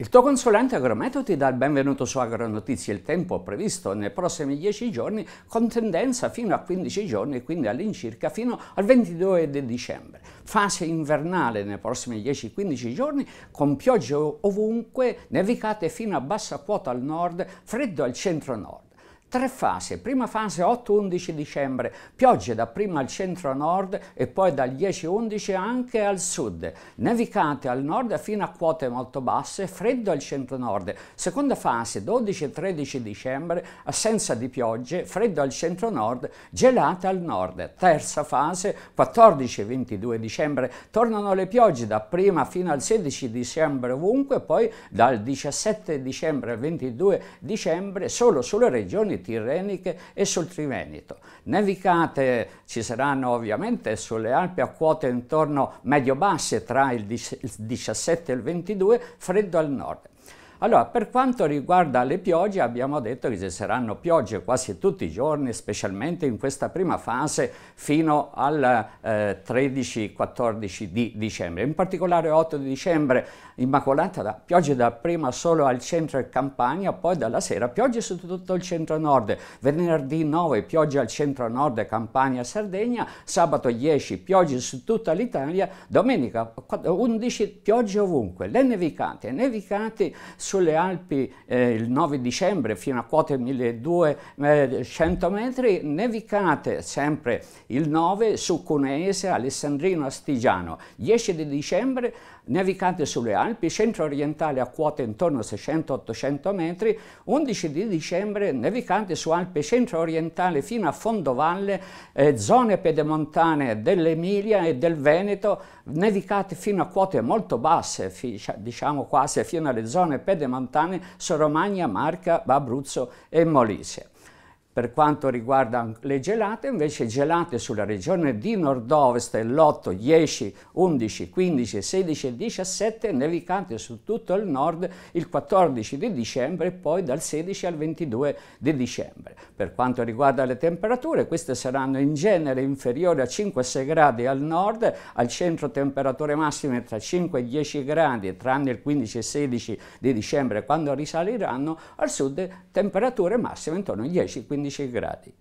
Il tuo consulente agrometeo ti dà il benvenuto su Agronotizie, il tempo previsto nei prossimi 10 giorni con tendenza fino a 15 giorni, quindi all'incirca fino al 22 di dicembre. Fase invernale nei prossimi 10-15 giorni con piogge ovunque, nevicate fino a bassa quota al nord, freddo al centro-nord. Tre fasi, prima fase 8-11 dicembre, piogge dapprima al centro-nord e poi dal 10-11 anche al sud, nevicate al nord fino a quote molto basse, freddo al centro-nord. Seconda fase 12-13 dicembre, assenza di piogge, freddo al centro-nord, gelate al nord. Terza fase 14-22 dicembre, tornano le piogge dapprima fino al 16 dicembre ovunque, poi dal 17 dicembre al 22 dicembre solo sulle regioni tirreniche e sul Triveneto. Nevicate ci saranno ovviamente sulle Alpi a quote intorno medio-basse tra il 17 e il 22, freddo al nord. Allora, per quanto riguarda le piogge, abbiamo detto che ci saranno piogge quasi tutti i giorni, specialmente in questa prima fase fino al eh, 13-14 di dicembre. In particolare 8 di dicembre, immacolata da piogge dapprima solo al centro e Campania, poi dalla sera piogge su tutto il centro-nord. Venerdì 9 piogge al centro-nord, Campania, Sardegna, sabato 10 piogge su tutta l'Italia, domenica 11 piogge ovunque. Le nevicate, nevicate sulle Alpi eh, il 9 dicembre fino a quote 1200 metri, nevicate sempre il 9 su Cuneese, Alessandrino, Astigiano. 10 di dicembre nevicante sulle Alpi, centro orientali a quote intorno a 600-800 metri, 11 di dicembre nevicante su Alpi centro orientali fino a fondovalle, eh, zone pedemontane dell'Emilia e del Veneto, nevicate fino a quote molto basse, cioè, diciamo quasi fino alle zone pedemontane su Romagna, Marca, Abruzzo e Molise. Per quanto riguarda le gelate, invece gelate sulla regione di nord-ovest l'8, 10, 11, 15, 16 e 17, nevicate su tutto il nord il 14 di dicembre e poi dal 16 al 22 di dicembre. Per quanto riguarda le temperature, queste saranno in genere inferiori a 5-6 gradi al nord, al centro temperature massime tra 5 e 10 gradi, tranne il 15 e 16 di dicembre quando risaliranno, al sud temperature massime intorno ai 10-15 tehničnih gradnji.